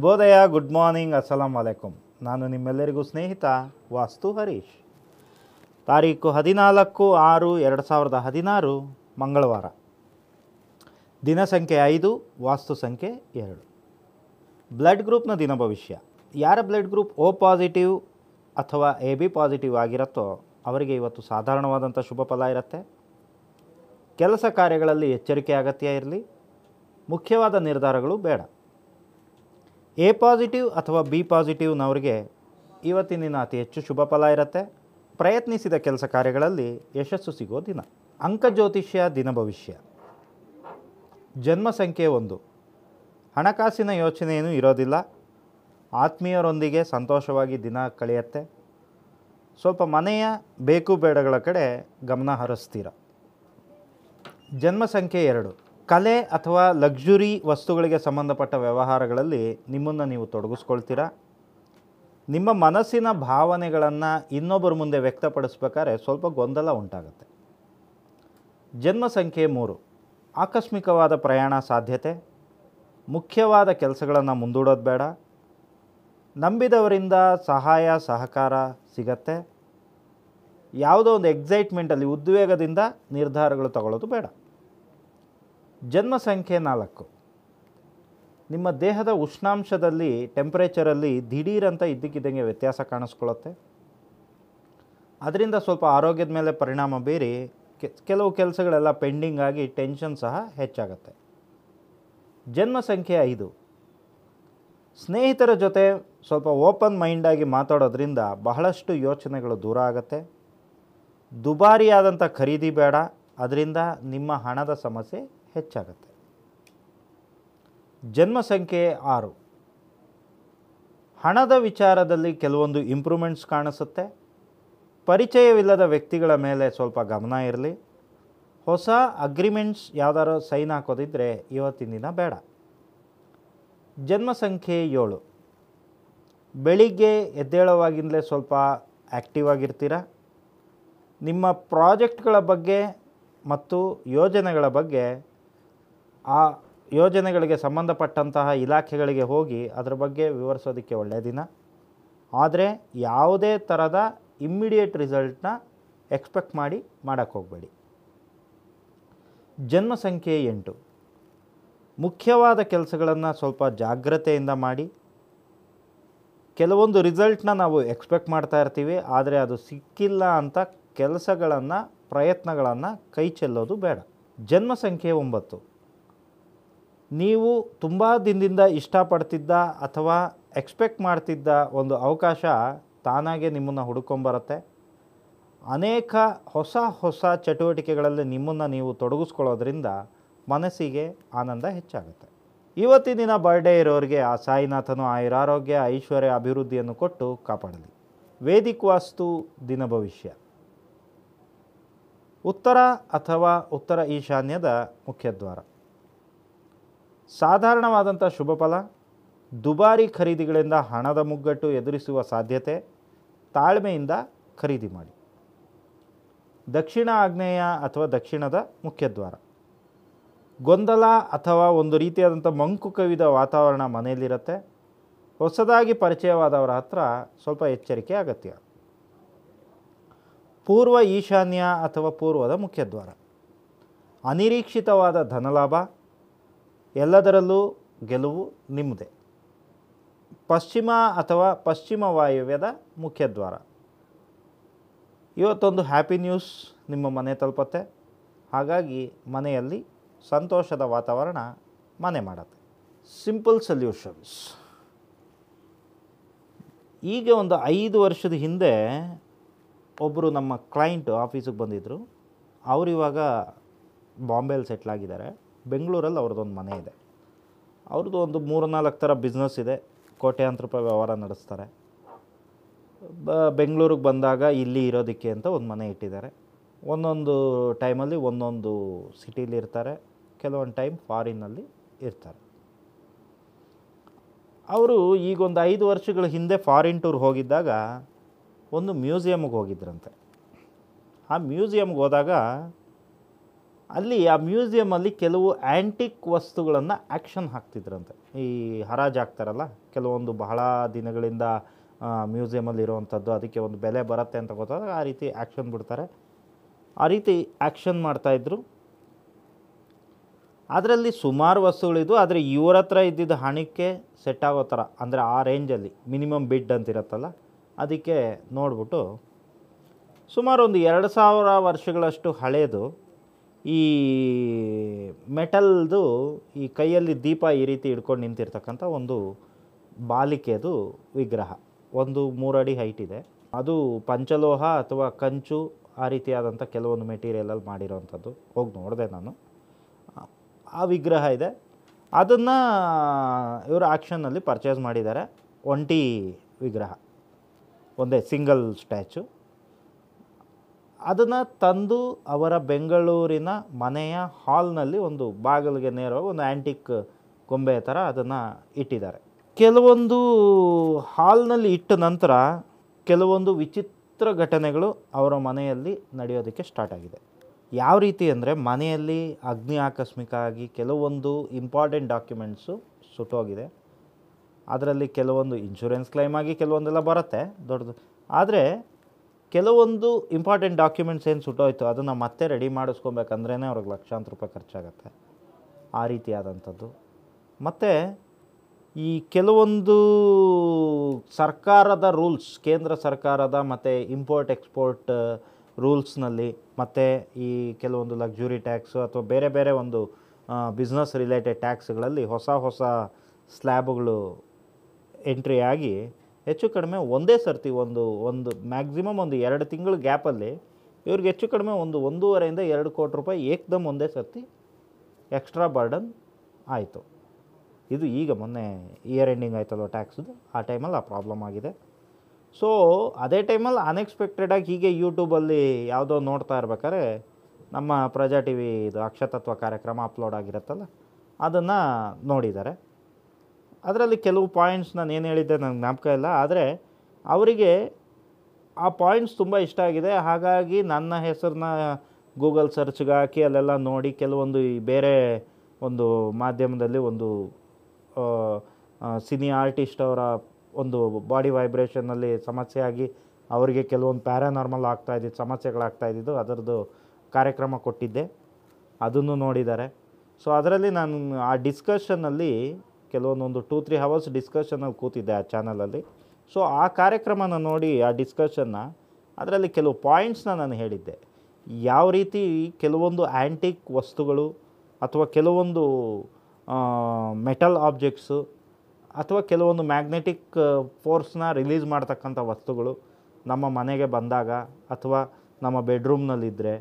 ಶುಭೋದಯ good morning ಅಸ್ಸಲಾಂ ವಲೈಕುಂ ನಾನು ನಿಮ್ಮೆಲ್ಲರಿಗೂ ಸ್ನೇಹಿತ ವಾಸ್ತು ಹರೀಶ್ ತಾರೀಕು ಹದಿನಾಲ್ಕು ಆರು ಎರಡು ಸಾವಿರದ ಹದಿನಾರು ಮಂಗಳವಾರ ದಿನ ಸಂಖ್ಯೆ ಐದು ವಾಸ್ತು ಸಂಖ್ಯೆ ಎರಡು ಬ್ಲಡ್ ಗ್ರೂಪ್ನ ದಿನ ಭವಿಷ್ಯ ಯಾರ ಬ್ಲಡ್ ಗ್ರೂಪ್ ಓ ಪಾಸಿಟಿವ್ ಅಥವಾ ಎ ಬಿ ಪಾಸಿಟಿವ್ ಆಗಿರುತ್ತೋ ಅವರಿಗೆ ಇವತ್ತು ಸಾಧಾರಣವಾದಂಥ ಶುಭ ಫಲ ಇರುತ್ತೆ ಕೆಲಸ ಕಾರ್ಯಗಳಲ್ಲಿ ಎಚ್ಚರಿಕೆ ಅಗತ್ಯ ಇರಲಿ ಮುಖ್ಯವಾದ ನಿರ್ಧಾರಗಳು ಬೇಡ ಎ ಪಾಸಿಟಿವ್ ಅಥವಾ ಬಿ ಪಾಸಿಟಿವ್ನವ್ರಿಗೆ ಇವತ್ತಿನ ದಿನ ಅತಿ ಹೆಚ್ಚು ಶುಭ ಫಲ ಇರುತ್ತೆ ಪ್ರಯತ್ನಿಸಿದ ಕೆಲಸ ಕಾರ್ಯಗಳಲ್ಲಿ ಯಶಸ್ಸು ಸಿಗೋ ದಿನ ಅಂಕ ಜ್ಯೋತಿಷ್ಯ ದಿನ ಭವಿಷ್ಯ ಜನ್ಮ ಒಂದು ಹಣಕಾಸಿನ ಯೋಚನೆಯೂ ಇರೋದಿಲ್ಲ ಆತ್ಮೀಯರೊಂದಿಗೆ ಸಂತೋಷವಾಗಿ ದಿನ ಕಳೆಯತ್ತೆ ಸ್ವಲ್ಪ ಮನೆಯ ಬೇಕು ಬೇಡಗಳ ಕಡೆ ಗಮನ ಹರಿಸ್ತೀರ ಜನ್ಮ ಎರಡು ಕಲೆ ಅಥವಾ ಲಕ್ಸುರಿ ವಸ್ತುಗಳಿಗೆ ಸಂಬಂಧಪಟ್ಟ ವ್ಯವಹಾರಗಳಲ್ಲಿ ನಿಮ್ಮನ್ನು ನೀವು ತೊಡಗಿಸ್ಕೊಳ್ತೀರಾ ನಿಮ್ಮ ಮನಸ್ಸಿನ ಭಾವನೆಗಳನ್ನು ಇನ್ನೊಬ್ಬರ ಮುಂದೆ ವ್ಯಕ್ತಪಡಿಸ್ಬೇಕಾದ್ರೆ ಸ್ವಲ್ಪ ಗೊಂದಲ ಉಂಟಾಗುತ್ತೆ ಜನ್ಮ ಸಂಖ್ಯೆ ಮೂರು ಆಕಸ್ಮಿಕವಾದ ಪ್ರಯಾಣ ಸಾಧ್ಯತೆ ಮುಖ್ಯವಾದ ಕೆಲಸಗಳನ್ನು ಮುಂದೂಡೋದು ಬೇಡ ನಂಬಿದವರಿಂದ ಸಹಾಯ ಸಹಕಾರ ಸಿಗತ್ತೆ ಯಾವುದೋ ಒಂದು ಎಕ್ಸೈಟ್ಮೆಂಟಲ್ಲಿ ಉದ್ವೇಗದಿಂದ ನಿರ್ಧಾರಗಳು ತಗೊಳ್ಳೋದು ಬೇಡ ಜನ್ಮ ಸಂಖ್ಯೆ ನಾಲ್ಕು ನಿಮ್ಮ ದೇಹದ ಉಷ್ಣಾಂಶದಲ್ಲಿ ಟೆಂಪ್ರೇಚರಲ್ಲಿ ದಿಢೀರಂತ ಇದ್ದಕ್ಕಿದ್ದಂಗೆ ವ್ಯತ್ಯಾಸ ಕಾಣಿಸ್ಕೊಳ್ಳುತ್ತೆ ಅದರಿಂದ ಸ್ವಲ್ಪ ಆರೋಗ್ಯದ ಮೇಲೆ ಪರಿಣಾಮ ಬೀರಿ ಕೆಲವು ಕೆಲಸಗಳೆಲ್ಲ ಪೆಂಡಿಂಗ್ ಆಗಿ ಟೆನ್ಷನ್ ಸಹ ಹೆಚ್ಚಾಗುತ್ತೆ ಜನ್ಮ ಸಂಖ್ಯೆ ಐದು ಸ್ನೇಹಿತರ ಜೊತೆ ಸ್ವಲ್ಪ ಓಪನ್ ಮೈಂಡಾಗಿ ಮಾತಾಡೋದ್ರಿಂದ ಬಹಳಷ್ಟು ಯೋಚನೆಗಳು ದೂರ ಆಗುತ್ತೆ ದುಬಾರಿಯಾದಂಥ ಖರೀದಿ ಬೇಡ ಅದರಿಂದ ನಿಮ್ಮ ಹಣದ ಸಮಸ್ಯೆ ಹೆಚ್ಚಾಗುತ್ತೆ ಜನ್ಮ ಸಂಖ್ಯೆ ಆರು ಹಣದ ವಿಚಾರದಲ್ಲಿ ಕೆಲವೊಂದು ಇಂಪ್ರೂವ್ಮೆಂಟ್ಸ್ ಕಾಣಿಸುತ್ತೆ ಪರಿಚಯವಿಲ್ಲದ ವ್ಯಕ್ತಿಗಳ ಮೇಲೆ ಸ್ವಲ್ಪ ಗಮನ ಇರಲಿ ಹೊಸ ಅಗ್ರಿಮೆಂಟ್ಸ್ ಯಾವ್ದಾದ್ರು ಸೈನ್ ಹಾಕೋದಿದ್ದರೆ ಇವತ್ತಿನ ದಿನ ಬೇಡ ಜನ್ಮ ಏಳು ಬೆಳಿಗ್ಗೆ ಎದ್ದೇಳೋವಾಗಿಂದಲೇ ಸ್ವಲ್ಪ ಆ್ಯಕ್ಟಿವ್ ಆಗಿರ್ತೀರ ನಿಮ್ಮ ಪ್ರಾಜೆಕ್ಟ್ಗಳ ಬಗ್ಗೆ ಮತ್ತು ಯೋಜನೆಗಳ ಬಗ್ಗೆ ಆ ಯೋಜನೆಗಳಿಗೆ ಸಂಬಂಧಪಟ್ಟಂತಹ ಇಲಾಖೆಗಳಿಗೆ ಹೋಗಿ ಅದರ ಬಗ್ಗೆ ವಿವರಿಸೋದಕ್ಕೆ ಒಳ್ಳೆಯ ದಿನ ಆದರೆ ಯಾವುದೇ ಥರದ ಇಮ್ಮಿಡಿಯೇಟ್ ರಿಸಲ್ಟ್ನ ಎಕ್ಸ್ಪೆಕ್ಟ್ ಮಾಡಿ ಮಾಡೋಕ್ಕೆ ಹೋಗಬೇಡಿ ಜನ್ಮ ಸಂಖ್ಯೆ ಎಂಟು ಮುಖ್ಯವಾದ ಕೆಲಸಗಳನ್ನು ಸ್ವಲ್ಪ ಜಾಗ್ರತೆಯಿಂದ ಮಾಡಿ ಕೆಲವೊಂದು ರಿಸಲ್ಟ್ನ ನಾವು ಎಕ್ಸ್ಪೆಕ್ಟ್ ಮಾಡ್ತಾ ಇರ್ತೀವಿ ಆದರೆ ಅದು ಸಿಕ್ಕಿಲ್ಲ ಅಂತ ಕೆಲಸಗಳನ್ನು ಪ್ರಯತ್ನಗಳನ್ನು ಕೈ ಚೆಲ್ಲೋದು ಬೇಡ ಜನ್ಮ ಸಂಖ್ಯೆ ಒಂಬತ್ತು ನೀವು ತುಂಬ ದಿನದಿಂದ ಇಷ್ಟಪಡ್ತಿದ್ದ ಅಥವಾ ಎಕ್ಸ್ಪೆಕ್ಟ್ ಮಾಡ್ತಿದ್ದ ಒಂದು ಅವಕಾಶ ತಾನಾಗೆ ನಿಮ್ಮನ್ನು ಹುಡುಕೊಂಬರುತ್ತೆ ಅನೇಕ ಹೊಸ ಹೊಸ ಚಟುವಟಿಕೆಗಳಲ್ಲಿ ನಿಮ್ಮನ್ನು ನೀವು ತೊಡಗಿಸ್ಕೊಳ್ಳೋದ್ರಿಂದ ಮನಸ್ಸಿಗೆ ಆನಂದ ಹೆಚ್ಚಾಗುತ್ತೆ ಇವತ್ತಿನ ದಿನ ಬರ್ಡೇ ಇರೋರಿಗೆ ಆ ಸಾಯಿನಾಥನು ಆಯುರಾರೋಗ್ಯ ಐಶ್ವರ್ಯ ಅಭಿವೃದ್ಧಿಯನ್ನು ಕೊಟ್ಟು ಕಾಪಾಡಲಿ ವೇದಿಕ್ ವಾಸ್ತು ದಿನ ಭವಿಷ್ಯ ಉತ್ತರ ಅಥವಾ ಉತ್ತರ ಈಶಾನ್ಯದ ಮುಖ್ಯದ್ವಾರ ಸಾಧಾರಣವಾದಂಥ ಶುಭ ಫಲ ದುಬಾರಿ ಖರೀದಿಗಳಿಂದ ಹಣದ ಮುಗ್ಗಟ್ಟು ಎದುರಿಸುವ ಸಾಧ್ಯತೆ ತಾಳ್ಮೆಯಿಂದ ಖರೀದಿ ಮಾಡಿ ದಕ್ಷಿಣ ಆಗ್ನೇಯ ಅಥವಾ ದಕ್ಷಿಣದ ಮುಖ್ಯದ್ವಾರ ಗೊಂದಲ ಅಥವಾ ಒಂದು ರೀತಿಯಾದಂಥ ಮಂಕು ಕವಿದ ವಾತಾವರಣ ಮನೆಯಲ್ಲಿರುತ್ತೆ ಹೊಸದಾಗಿ ಪರಿಚಯವಾದವರ ಹತ್ರ ಸ್ವಲ್ಪ ಎಚ್ಚರಿಕೆ ಅಗತ್ಯ ಪೂರ್ವ ಈಶಾನ್ಯ ಅಥವಾ ಪೂರ್ವದ ಮುಖ್ಯದ್ವಾರ ಅನಿರೀಕ್ಷಿತವಾದ ಧನಲಾಭ ಎಲ್ಲದರಲ್ಲೂ ಗೆಲುವು ನಿಮ್ಮದೇ ಪಶ್ಚಿಮ ಅಥವಾ ಪಶ್ಚಿಮ ವಾಯುವ್ಯದ ಮುಖ್ಯದ್ವಾರ ಇವತ್ತೊಂದು ಹ್ಯಾಪಿ ನ್ಯೂಸ್ ನಿಮ್ಮ ಮನೆ ತಲುಪತ್ತೆ ಹಾಗಾಗಿ ಮನೆಯಲ್ಲಿ ಸಂತೋಷದ ವಾತಾವರಣ ಮನೆ ಮಾಡತ್ತೆ ಸಿಂಪಲ್ ಸೊಲ್ಯೂಷನ್ಸ್ ಈಗ ಒಂದು ಐದು ವರ್ಷದ ಹಿಂದೆ ಒಬ್ಬರು ನಮ್ಮ ಕ್ಲೈಂಟು ಆಫೀಸಿಗೆ ಬಂದಿದ್ದರು ಅವರಿವಾಗ ಬಾಂಬೆಯಲ್ಲಿ ಸೆಟ್ಲಾಗಿದ್ದಾರೆ ಬೆಂಗಳೂರಲ್ಲಿ ಅವ್ರದ್ದೊಂದು ಮನೆ ಇದೆ ಅವ್ರದ್ದು ಒಂದು ಮೂರು ನಾಲ್ಕು ಥರ ಬಿಸ್ನೆಸ್ ಇದೆ ಕೋಟ್ಯಾಂತರ ರೂಪಾಯಿ ವ್ಯವಹಾರ ನಡೆಸ್ತಾರೆ ಬ ಬೆಂಗಳೂರಿಗೆ ಬಂದಾಗ ಇಲ್ಲಿ ಇರೋದಕ್ಕೆ ಅಂತ ಒಂದು ಮನೆ ಇಟ್ಟಿದ್ದಾರೆ ಒಂದೊಂದು ಟೈಮಲ್ಲಿ ಒಂದೊಂದು ಸಿಟೀಲಿ ಇರ್ತಾರೆ ಕೆಲವೊಂದು ಟೈಮ್ ಫಾರಿನಲ್ಲಿ ಇರ್ತಾರೆ ಅವರು ಈಗ ಒಂದು ಐದು ವರ್ಷಗಳ ಹಿಂದೆ ಫಾರಿನ್ ಟೂರ್ ಹೋಗಿದ್ದಾಗ ಒಂದು ಮ್ಯೂಸಿಯಮ್ಗೆ ಹೋಗಿದ್ರಂತೆ ಆ ಮ್ಯೂಸಿಯಮ್ಗೆ ಹೋದಾಗ ಅಲ್ಲಿ ಆ ಮ್ಯೂಸಿಯಮಲ್ಲಿ ಕೆಲವು ಆ್ಯಂಟಿಕ್ ವಸ್ತುಗಳನ್ನು ಆ್ಯಕ್ಷನ್ ಹಾಕ್ತಿದ್ರಂತೆ ಈ ಹರಾಜು ಹಾಕ್ತಾರಲ್ಲ ಕೆಲವೊಂದು ಬಹಳ ದಿನಗಳಿಂದ ಮ್ಯೂಸಿಯಮಲ್ಲಿ ಇರುವಂಥದ್ದು ಅದಕ್ಕೆ ಒಂದು ಬೆಲೆ ಬರುತ್ತೆ ಅಂತ ಗೊತ್ತಾದಾಗ ಆ ರೀತಿ ಆ್ಯಕ್ಷನ್ ಬಿಡ್ತಾರೆ ಆ ರೀತಿ ಆ್ಯಕ್ಷನ್ ಮಾಡ್ತಾಯಿದ್ರು ಅದರಲ್ಲಿ ಸುಮಾರು ವಸ್ತುಗಳಿದ್ವು ಆದರೆ ಇವರ ಹತ್ರ ಇದ್ದಿದ್ದ ಹಣಕ್ಕೆ ಸೆಟ್ ಆಗೋ ಥರ ಅಂದರೆ ಆ ರೇಂಜಲ್ಲಿ ಮಿನಿಮಮ್ ಬಿಡ್ ಅಂತಿರತ್ತಲ್ಲ ಅದಕ್ಕೆ ನೋಡ್ಬಿಟ್ಟು ಸುಮಾರು ಒಂದು ಎರಡು ಸಾವಿರ ವರ್ಷಗಳಷ್ಟು ಹಳೆಯದು ಈ ಮೆಟಲ್ದು ಈ ಕೈಯಲ್ಲಿ ದೀಪ ಈ ರೀತಿ ಹಿಡ್ಕೊಂಡು ನಿಂತಿರ್ತಕ್ಕಂಥ ಒಂದು ಬಾಲಿಕೆದು ವಿಗ್ರಹ ಒಂದು ಮೂರಡಿ ಹೈಟ್ ಇದೆ ಅದು ಪಂಚಲೋಹ ಅಥವಾ ಕಂಚು ಆ ರೀತಿಯಾದಂಥ ಕೆಲವೊಂದು ಮೆಟೀರಿಯಲಲ್ಲಿ ಮಾಡಿರೋವಂಥದ್ದು ಹೋಗಿ ನೋಡಿದೆ ನಾನು ಆ ವಿಗ್ರಹ ಇದೆ ಅದನ್ನು ಇವರು ಆ್ಯಕ್ಷನಲ್ಲಿ ಪರ್ಚೇಸ್ ಮಾಡಿದ್ದಾರೆ ಒಂಟಿ ವಿಗ್ರಹ ಒಂದೇ ಸಿಂಗಲ್ ಸ್ಟ್ಯಾಚು ಅದನ್ನು ತಂದು ಅವರ ಬೆಂಗಳೂರಿನ ಮನೆಯ ಹಾಲ್ನಲ್ಲಿ ಒಂದು ಬಾಗಿಲಿಗೆ ನೇರವಾಗಿ ಒಂದು ಆ್ಯಂಟಿಕ್ ಗೊಂಬೆ ಥರ ಅದನ್ನು ಇಟ್ಟಿದ್ದಾರೆ ಕೆಲವೊಂದು ಹಾಲ್ನಲ್ಲಿ ಇಟ್ಟ ನಂತರ ಕೆಲವೊಂದು ವಿಚಿತ್ರ ಘಟನೆಗಳು ಅವರ ಮನೆಯಲ್ಲಿ ನಡೆಯೋದಕ್ಕೆ ಸ್ಟಾರ್ಟ್ ಆಗಿದೆ ಯಾವ ರೀತಿ ಅಂದರೆ ಮನೆಯಲ್ಲಿ ಅಗ್ನಿ ಆಕಸ್ಮಿಕ ಆಗಿ ಕೆಲವೊಂದು ಇಂಪಾರ್ಟೆಂಟ್ ಡಾಕ್ಯುಮೆಂಟ್ಸು ಸುಟ್ಟೋಗಿದೆ ಅದರಲ್ಲಿ ಕೆಲವೊಂದು ಇನ್ಶೂರೆನ್ಸ್ ಕ್ಲೈಮ್ ಆಗಿ ಕೆಲವೊಂದೆಲ್ಲ ಬರುತ್ತೆ ದೊಡ್ಡದು ಆದರೆ ಕೆಲವೊಂದು ಇಂಪಾರ್ಟೆಂಟ್ ಡಾಕ್ಯುಮೆಂಟ್ಸ್ ಏನು ಸುಟ್ಟೋಯ್ತು ಅದನ್ನು ಮತ್ತೆ ರೆಡಿ ಮಾಡಿಸ್ಕೊಬೇಕಂದ್ರೇ ಅವ್ರಿಗೆ ಲಕ್ಷಾಂತರ ರೂಪಾಯಿ ಖರ್ಚಾಗತ್ತೆ ಆ ರೀತಿಯಾದಂಥದ್ದು ಮತ್ತು ಈ ಕೆಲವೊಂದು ಸರ್ಕಾರದ ರೂಲ್ಸ್ ಕೇಂದ್ರ ಸರ್ಕಾರದ ಮತ್ತು ಇಂಪೋರ್ಟ್ ಎಕ್ಸ್ಪೋರ್ಟ್ ರೂಲ್ಸ್ನಲ್ಲಿ ಮತ್ತು ಈ ಕೆಲವೊಂದು ಲಕ್ಸುರಿ ಟ್ಯಾಕ್ಸು ಅಥವಾ ಬೇರೆ ಬೇರೆ ಒಂದು ಬಿಸ್ನೆಸ್ ರಿಲೇಟೆಡ್ ಟ್ಯಾಕ್ಸ್ಗಳಲ್ಲಿ ಹೊಸ ಹೊಸ ಸ್ಲ್ಯಾಬ್ಗಳು ಎಂಟ್ರಿ ಆಗಿ ಹೆಚ್ಚು ಕಡಿಮೆ ಒಂದೇ ಸರ್ತಿ ಒಂದು ಒಂದು ಮ್ಯಾಕ್ಸಿಮಮ್ ಒಂದು ಎರಡು ತಿಂಗಳು ಗ್ಯಾಪಲ್ಲಿ ಇವ್ರಿಗೆ ಹೆಚ್ಚು ಕಡಿಮೆ ಒಂದು ಒಂದೂವರೆಯಿಂದ ಎರಡು ಕೋಟಿ ರೂಪಾಯಿ ಏಕ್ದಮ್ ಒಂದೇ ಸರ್ತಿ ಎಕ್ಸ್ಟ್ರಾ ಬರ್ಡನ್ ಆಯಿತು ಇದು ಈಗ ಮೊನ್ನೆ ಇಯರ್ ಎಂಡಿಂಗ್ ಆಯ್ತಲ್ವ ಟ್ಯಾಕ್ಸ್ದು ಆ ಟೈಮಲ್ಲಿ ಆ ಪ್ರಾಬ್ಲಮ್ ಆಗಿದೆ ಸೊ ಅದೇ ಟೈಮಲ್ಲಿ ಅನ್ಎಕ್ಸ್ಪೆಕ್ಟೆಡಾಗಿ ಹೀಗೆ ಯೂಟ್ಯೂಬಲ್ಲಿ ಯಾವುದೋ ನೋಡ್ತಾ ಇರ್ಬೇಕಾದ್ರೆ ನಮ್ಮ ಪ್ರಜಾ ಟಿ ವಿ ಇದು ಅಕ್ಷತತ್ವ ಕಾರ್ಯಕ್ರಮ ಅಪ್ಲೋಡ್ ಆಗಿರುತ್ತಲ್ಲ ಅದನ್ನು ನೋಡಿದ್ದಾರೆ ಅದರಲ್ಲಿ ಕೆಲವು ಪಾಯಿಂಟ್ಸ್ ನಾನು ಏನು ಹೇಳಿದ್ದೆ ನನಗೆ ಜ್ಞಾಪಕ ಇಲ್ಲ ಆದರೆ ಅವರಿಗೆ ಆ ಪಾಯಿಂಟ್ಸ್ ತುಂಬ ಇಷ್ಟ ಆಗಿದೆ ಹಾಗಾಗಿ ನನ್ನ ಹೆಸರನ್ನ ಗೂಗಲ್ ಸರ್ಚ್ಗೆ ಹಾಕಿ ಅಲ್ಲೆಲ್ಲ ನೋಡಿ ಕೆಲವೊಂದು ಈ ಬೇರೆ ಒಂದು ಮಾಧ್ಯಮದಲ್ಲಿ ಒಂದು ಸಿನಿ ಆರ್ಟಿಸ್ಟ್ ಅವರ ಒಂದು ಬಾಡಿ ವೈಬ್ರೇಷನ್ನಲ್ಲಿ ಸಮಸ್ಯೆ ಆಗಿ ಅವರಿಗೆ ಕೆಲವೊಂದು ಪ್ಯಾರಾನಾರ್ಮಲ್ ಆಗ್ತಾ ಇದ್ದಿದ್ದು ಸಮಸ್ಯೆಗಳಾಗ್ತಾ ಇದ್ದಿದ್ದು ಅದರದ್ದು ಕಾರ್ಯಕ್ರಮ ಕೊಟ್ಟಿದ್ದೆ ಅದನ್ನು ನೋಡಿದ್ದಾರೆ ಸೊ ಅದರಲ್ಲಿ ನಾನು ಆ ಡಿಸ್ಕಷನ್ನಲ್ಲಿ ಕೆಲವೊಂದೊಂದು ಟೂ ತ್ರೀ ಹವರ್ಸ್ ಡಿಸ್ಕಷನಲ್ಲಿ ಕೂತಿದ್ದೆ ಆ ಚಾನಲಲ್ಲಿ ಸೊ ಆ ಕಾರ್ಯಕ್ರಮನ ನೋಡಿ ಆ ಡಿಸ್ಕಷನ್ನ ಅದರಲ್ಲಿ ಕೆಲವು ಪಾಯಿಂಟ್ಸ್ನ ನಾನು ಹೇಳಿದ್ದೆ ಯಾವ ರೀತಿ ಕೆಲವೊಂದು ಆ್ಯಂಟಿಕ್ ವಸ್ತುಗಳು ಅಥವಾ ಕೆಲವೊಂದು ಮೆಟಲ್ ಆಬ್ಜೆಕ್ಟ್ಸು ಅಥವಾ ಕೆಲವೊಂದು ಮ್ಯಾಗ್ನೆಟಿಕ್ ಫೋರ್ಸ್ನ ರಿಲೀಸ್ ಮಾಡ್ತಕ್ಕಂಥ ವಸ್ತುಗಳು ನಮ್ಮ ಮನೆಗೆ ಬಂದಾಗ ಅಥವಾ ನಮ್ಮ ಬೆಡ್ರೂಮ್ನಲ್ಲಿದ್ದರೆ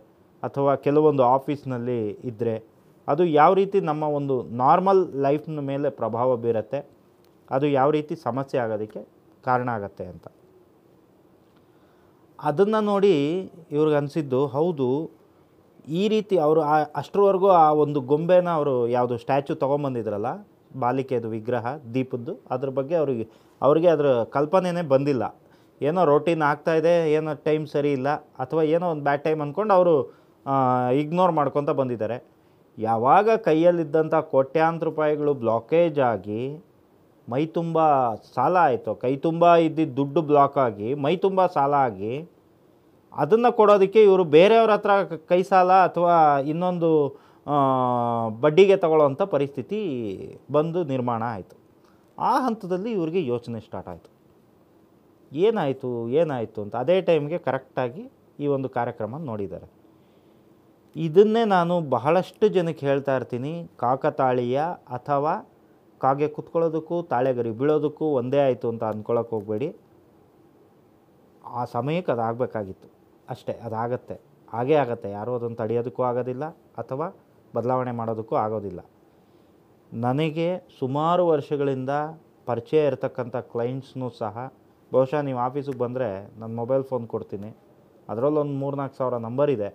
ಅಥವಾ ಕೆಲವೊಂದು ಆಫೀಸ್ನಲ್ಲಿ ಇದ್ದರೆ ಅದು ಯಾವ ರೀತಿ ನಮ್ಮ ಒಂದು ನಾರ್ಮಲ್ ಲೈಫ್ನ ಮೇಲೆ ಪ್ರಭಾವ ಬೀರುತ್ತೆ ಅದು ಯಾವ ರೀತಿ ಸಮಸ್ಯೆ ಆಗೋದಕ್ಕೆ ಕಾರಣ ಆಗತ್ತೆ ಅಂತ ಅದನ್ನು ನೋಡಿ ಇವ್ರಿಗೆ ಅನಿಸಿದ್ದು ಹೌದು ಈ ರೀತಿ ಅವರು ಆ ಅಷ್ಟರವರೆಗೂ ಆ ಒಂದು ಗೊಂಬೆನ ಅವರು ಯಾವುದು ಸ್ಟ್ಯಾಚು ತೊಗೊಂಬಂದಿದ್ರಲ್ಲ ಬಾಲಿಕೆಯದು ವಿಗ್ರಹ ದೀಪದ್ದು ಅದ್ರ ಬಗ್ಗೆ ಅವರಿಗೆ ಅವ್ರಿಗೆ ಅದರ ಕಲ್ಪನೆನೇ ಬಂದಿಲ್ಲ ಏನೋ ರೋಟೀನ್ ಆಗ್ತಾಯಿದೆ ಏನೋ ಟೈಮ್ ಸರಿ ಇಲ್ಲ ಅಥವಾ ಏನೋ ಒಂದು ಬ್ಯಾಡ್ ಟೈಮ್ ಅಂದ್ಕೊಂಡು ಅವರು ಇಗ್ನೋರ್ ಮಾಡ್ಕೊತ ಬಂದಿದ್ದಾರೆ ಯಾವಾಗ ಕೈಯಲ್ಲಿದ್ದಂಥ ಕೋಟ್ಯಾಂತರ ರೂಪಾಯಿಗಳು ಬ್ಲಾಕೇಜ್ ಆಗಿ ಮೈ ತುಂಬ ಸಾಲ ಆಯಿತು ಕೈ ತುಂಬ ಇದ್ದಿದ್ದ ದುಡ್ಡು ಬ್ಲಾಕ್ ಆಗಿ ಮೈ ತುಂಬ ಸಾಲ ಆಗಿ ಅದನ್ನು ಕೊಡೋದಕ್ಕೆ ಇವರು ಬೇರೆಯವ್ರ ಹತ್ರ ಕೈ ಸಾಲ ಅಥವಾ ಇನ್ನೊಂದು ಬಡ್ಡಿಗೆ ತಗೊಳ್ಳೋವಂಥ ಪರಿಸ್ಥಿತಿ ಬಂದು ನಿರ್ಮಾಣ ಆಯಿತು ಆ ಹಂತದಲ್ಲಿ ಇವರಿಗೆ ಯೋಚನೆ ಸ್ಟಾರ್ಟ್ ಆಯಿತು ಏನಾಯಿತು ಏನಾಯಿತು ಅಂತ ಅದೇ ಟೈಮ್ಗೆ ಕರೆಕ್ಟಾಗಿ ಈ ಒಂದು ಕಾರ್ಯಕ್ರಮ ನೋಡಿದ್ದಾರೆ ಇದನ್ನೇ ನಾನು ಬಹಳಷ್ಟು ಜನಕ್ಕೆ ಹೇಳ್ತಾ ಇರ್ತೀನಿ ಕಾಕತಾಳೀಯ ಅಥವಾ ಕಾಗೆ ಕುತ್ಕೊಳ್ಳೋದಕ್ಕೂ ತಾಳೆಗರಿ ಬೀಳೋದಕ್ಕೂ ಒಂದೇ ಆಯಿತು ಅಂತ ಅಂದ್ಕೊಳಕ್ಕೆ ಹೋಗಬೇಡಿ ಆ ಸಮಯಕ್ಕೆ ಅದಾಗಬೇಕಾಗಿತ್ತು ಅಷ್ಟೇ ಅದಾಗತ್ತೆ ಹಾಗೇ ಆಗತ್ತೆ ಯಾರೂ ಅದನ್ನು ತಡೆಯೋದಕ್ಕೂ ಆಗೋದಿಲ್ಲ ಅಥವಾ ಬದಲಾವಣೆ ಮಾಡೋದಕ್ಕೂ ಆಗೋದಿಲ್ಲ ನನಗೆ ಸುಮಾರು ವರ್ಷಗಳಿಂದ ಪರಿಚಯ ಇರತಕ್ಕಂಥ ಕ್ಲೈಂಟ್ಸ್ನೂ ಸಹ ಬಹುಶಃ ನೀವು ಆಫೀಸಿಗೆ ಬಂದರೆ ನನ್ನ ಮೊಬೈಲ್ ಫೋನ್ ಕೊಡ್ತೀನಿ ಅದರಲ್ಲೊಂದು ಮೂರು ನಾಲ್ಕು ಸಾವಿರ ನಂಬರ್ ಇದೆ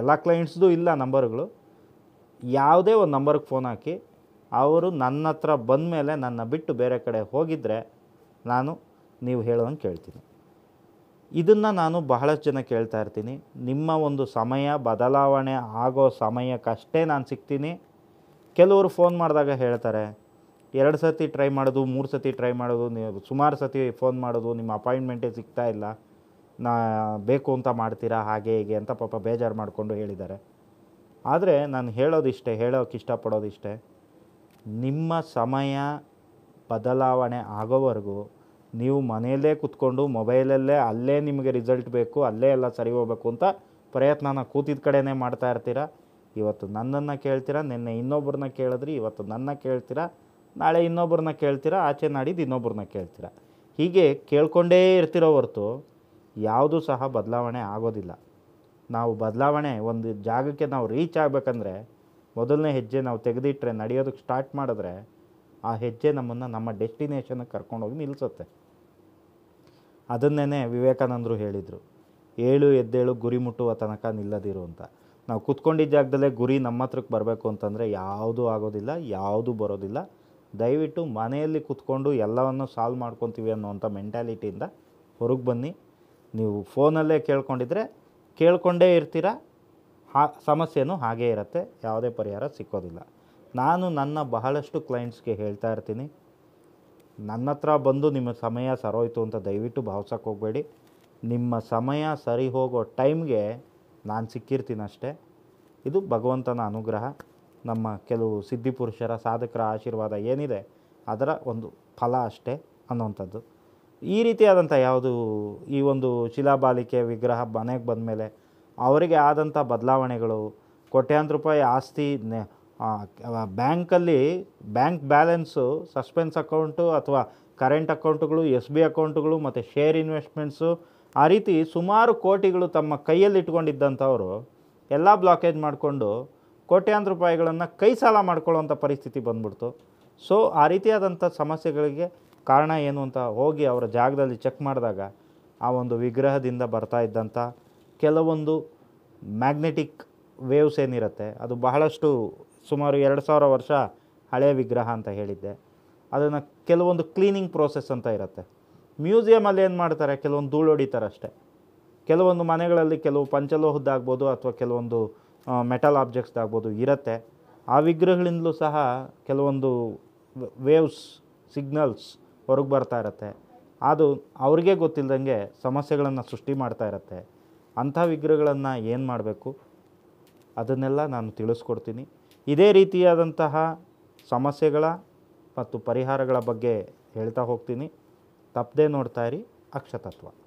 ಎಲ್ಲ ಕ್ಲೈಂಟ್ಸ್ದು ಇಲ್ಲ ನಂಬರ್ಗಳು ಯಾವುದೇ ಒಂದು ನಂಬರ್ಗೆ ಫೋನ್ ಹಾಕಿ ಅವರು ನನ್ನ ಹತ್ರ ಬಂದ ಮೇಲೆ ನನ್ನ ಬಿಟ್ಟು ಬೇರೆ ಕಡೆ ಹೋಗಿದ್ದರೆ ನಾನು ನೀವು ಹೇಳೋದನ್ನು ಕೇಳ್ತೀನಿ ಇದನ್ನು ನಾನು ಬಹಳಷ್ಟು ಜನ ಕೇಳ್ತಾ ಇರ್ತೀನಿ ನಿಮ್ಮ ಒಂದು ಸಮಯ ಬದಲಾವಣೆ ಆಗೋ ಸಮಯಕ್ಕಷ್ಟೇ ನಾನು ಸಿಗ್ತೀನಿ ಕೆಲವರು ಫೋನ್ ಮಾಡಿದಾಗ ಹೇಳ್ತಾರೆ ಎರಡು ಸತಿ ಟ್ರೈ ಮಾಡೋದು ಮೂರು ಸತಿ ಟ್ರೈ ಮಾಡೋದು ನೀವು ಸುಮಾರು ಸತಿ ಫೋನ್ ಮಾಡೋದು ನಿಮ್ಮ ಅಪಾಯಿಂಟ್ಮೆಂಟೇ ಸಿಗ್ತಾ ಇಲ್ಲ ನಾ ಬೇಕು ಅಂತ ಮಾಡ್ತೀರಾ ಹಾಗೆ ಹೀಗೆ ಅಂತ ಪಾಪ ಬೇಜಾರು ಮಾಡಿಕೊಂಡು ಹೇಳಿದ್ದಾರೆ ಆದರೆ ನಾನು ಹೇಳೋದಿಷ್ಟೇ ಹೇಳೋಕೆ ಇಷ್ಟಪಡೋದಿಷ್ಟೇ ನಿಮ್ಮ ಸಮಯ ಬದಲಾವಣೆ ಆಗೋವರೆಗೂ ನೀವು ಮನೆಯಲ್ಲೇ ಕೂತ್ಕೊಂಡು ಮೊಬೈಲಲ್ಲೇ ಅಲ್ಲೇ ನಿಮಗೆ ರಿಸಲ್ಟ್ ಬೇಕು ಅಲ್ಲೇ ಎಲ್ಲ ಸರಿ ಹೋಗ್ಬೇಕು ಅಂತ ಪ್ರಯತ್ನನ ಕೂತಿದ ಕಡೆಯೇ ಮಾಡ್ತಾ ಇರ್ತೀರ ಇವತ್ತು ನನ್ನನ್ನು ಕೇಳ್ತೀರಾ ನಿನ್ನೆ ಇನ್ನೊಬ್ಬರನ್ನ ಕೇಳಿದ್ರಿ ಇವತ್ತು ನನ್ನ ಕೇಳ್ತೀರಾ ನಾಳೆ ಇನ್ನೊಬ್ಬರನ್ನ ಕೇಳ್ತೀರಾ ಆಚೆ ನಾಡಿದ್ದು ಇನ್ನೊಬ್ಬರನ್ನ ಕೇಳ್ತೀರಾ ಹೀಗೆ ಕೇಳ್ಕೊಂಡೇ ಇರ್ತಿರೋ ಹೊರ್ತು ಯಾವುದೂ ಸಹ ಬದಲಾವಣೆ ಆಗೋದಿಲ್ಲ ನಾವು ಬದಲಾವಣೆ ಒಂದು ಜಾಗಕ್ಕೆ ನಾವು ರೀಚ್ ಆಗಬೇಕಂದ್ರೆ ಮೊದಲನೇ ಹೆಜ್ಜೆ ನಾವು ತೆಗೆದಿಟ್ಟರೆ ನಡೆಯೋದಕ್ಕೆ ಸ್ಟಾರ್ಟ್ ಮಾಡಿದ್ರೆ ಆ ಹೆಜ್ಜೆ ನಮ್ಮನ್ನು ನಮ್ಮ ಡೆಸ್ಟಿನೇಷನ್ಗೆ ಕರ್ಕೊಂಡೋಗಿ ನಿಲ್ಲಿಸುತ್ತೆ ಅದನ್ನೇ ವಿವೇಕಾನಂದರು ಹೇಳಿದರು ಏಳು ಎದ್ದೇಳು ಗುರಿ ಮುಟ್ಟುವ ತನಕ ನಿಲ್ಲದಿರು ಅಂತ ನಾವು ಕುತ್ಕೊಂಡಿದ್ದ ಜಾಗದಲ್ಲೇ ಗುರಿ ನಮ್ಮ ಹತ್ರಕ್ಕೆ ಬರಬೇಕು ಅಂತಂದರೆ ಯಾವುದೂ ಆಗೋದಿಲ್ಲ ಯಾವುದೂ ಬರೋದಿಲ್ಲ ದಯವಿಟ್ಟು ಮನೆಯಲ್ಲಿ ಕುತ್ಕೊಂಡು ಎಲ್ಲವನ್ನು ಸಾಲ್ವ್ ಮಾಡ್ಕೊತೀವಿ ಅನ್ನೋವಂಥ ಮೆಂಟ್ಯಾಲಿಟಿಯಿಂದ ಹೊರಗೆ ಬನ್ನಿ ನೀವು ಫೋನಲ್ಲೇ ಕೇಳ್ಕೊಂಡಿದ್ರೆ ಕೇಳ್ಕೊಂಡೇ ಇರ್ತೀರ ಹಾ ಸಮಸ್ಯೆನೂ ಹಾಗೇ ಇರುತ್ತೆ ಯಾವುದೇ ಪರಿಹಾರ ಸಿಕ್ಕೋದಿಲ್ಲ ನಾನು ನನ್ನ ಬಹಳಷ್ಟು ಕ್ಲೈಂಟ್ಸ್ಗೆ ಹೇಳ್ತಾ ಇರ್ತೀನಿ ನನ್ನ ಹತ್ರ ಬಂದು ನಿಮ್ಮ ಸಮಯ ಸರೋಯ್ತು ಅಂತ ದಯವಿಟ್ಟು ಭಾವಿಸೋಕೆ ಹೋಗಬೇಡಿ ನಿಮ್ಮ ಸಮಯ ಸರಿ ಹೋಗೋ ಟೈಮ್ಗೆ ನಾನು ಸಿಕ್ಕಿರ್ತೀನಿ ಅಷ್ಟೇ ಇದು ಭಗವಂತನ ಅನುಗ್ರಹ ನಮ್ಮ ಕೆಲವು ಸಿದ್ಧಿಪುರುಷರ ಸಾಧಕರ ಆಶೀರ್ವಾದ ಏನಿದೆ ಅದರ ಒಂದು ಫಲ ಅಷ್ಟೇ ಅನ್ನುವಂಥದ್ದು ಈ ರೀತಿಯಾದಂಥ ಯಾವುದು ಈ ಒಂದು ಶಿಲಾಬಾಲಿಕೆ ವಿಗ್ರಹ ಮನೆಗೆ ಬಂದ ಮೇಲೆ ಅವರಿಗೆ ಆದಂಥ ಬದಲಾವಣೆಗಳು ಕೋಟ್ಯಾಂತರ ರೂಪಾಯಿ ಆಸ್ತಿ ಬ್ಯಾಂಕಲ್ಲಿ ಬ್ಯಾಂಕ್ ಬ್ಯಾಲೆನ್ಸು ಸಸ್ಪೆನ್ಸ್ ಅಕೌಂಟು ಅಥವಾ ಕರೆಂಟ್ ಅಕೌಂಟ್ಗಳು ಎಸ್ ಬಿ ಅಕೌಂಟುಗಳು ಮತ್ತು ಶೇರ್ ಇನ್ವೆಸ್ಟ್ಮೆಂಟ್ಸು ಆ ರೀತಿ ಸುಮಾರು ಕೋಟಿಗಳು ತಮ್ಮ ಕೈಯಲ್ಲಿ ಇಟ್ಕೊಂಡಿದ್ದಂಥವರು ಎಲ್ಲ ಬ್ಲಾಕೇಜ್ ಮಾಡಿಕೊಂಡು ಕೋಟ್ಯಾಂತರ ರೂಪಾಯಿಗಳನ್ನು ಕೈ ಸಾಲ ಮಾಡ್ಕೊಳ್ಳೋವಂಥ ಪರಿಸ್ಥಿತಿ ಬಂದ್ಬಿಡ್ತು ಸೊ ಆ ರೀತಿಯಾದಂಥ ಸಮಸ್ಯೆಗಳಿಗೆ ಕಾರಣ ಏನು ಅಂತ ಹೋಗಿ ಅವರ ಜಾಗದಲ್ಲಿ ಚೆಕ್ ಮಾಡಿದಾಗ ಆ ಒಂದು ವಿಗ್ರಹದಿಂದ ಬರ್ತಾ ಇದ್ದಂಥ ಕೆಲವೊಂದು ಮ್ಯಾಗ್ನೆಟಿಕ್ ವೇವ್ಸ್ ಏನಿರುತ್ತೆ ಅದು ಬಹಳಷ್ಟು ಸುಮಾರು ಎರಡು ಸಾವಿರ ವರ್ಷ ಹಳೆಯ ವಿಗ್ರಹ ಅಂತ ಹೇಳಿದ್ದೆ ಅದನ್ನು ಕೆಲವೊಂದು ಕ್ಲೀನಿಂಗ್ ಪ್ರೋಸೆಸ್ ಅಂತ ಇರುತ್ತೆ ಮ್ಯೂಸಿಯಮಲ್ಲಿ ಏನು ಮಾಡ್ತಾರೆ ಕೆಲವೊಂದು ಧೂಳು ಹೊಡಿತಾರೆ ಅಷ್ಟೇ ಕೆಲವೊಂದು ಮನೆಗಳಲ್ಲಿ ಕೆಲವು ಪಂಚಲೋಹದ್ದಾಗ್ಬೋದು ಅಥವಾ ಕೆಲವೊಂದು ಮೆಟಲ್ ಆಬ್ಜೆಕ್ಟ್ಸ್ದಾಗ್ಬೋದು ಇರುತ್ತೆ ಆ ವಿಗ್ರಹಗಳಿಂದಲೂ ಸಹ ಕೆಲವೊಂದು ವೇವ್ಸ್ ಸಿಗ್ನಲ್ಸ್ ಹೊರಗೆ ಬರ್ತಾ ಇರುತ್ತೆ ಅದು ಅವ್ರಿಗೆ ಗೊತ್ತಿಲ್ಲದಂಗೆ ಸಮಸ್ಯೆಗಳನ್ನು ಸೃಷ್ಟಿ ಮಾಡ್ತಾ ಇರುತ್ತೆ ಅಂಥ ವಿಗ್ರಹಗಳನ್ನು ಏನು ಮಾಡಬೇಕು ಅದನ್ನೆಲ್ಲ ನಾನು ತಿಳಿಸ್ಕೊಡ್ತೀನಿ ಇದೇ ರೀತಿಯಾದಂತಹ ಸಮಸ್ಯೆಗಳ ಮತ್ತು ಪರಿಹಾರಗಳ ಬಗ್ಗೆ ಹೇಳ್ತಾ ಹೋಗ್ತೀನಿ ತಪ್ಪದೆ ನೋಡ್ತಾ ಇರಿ ಅಕ್ಷತತ್ವ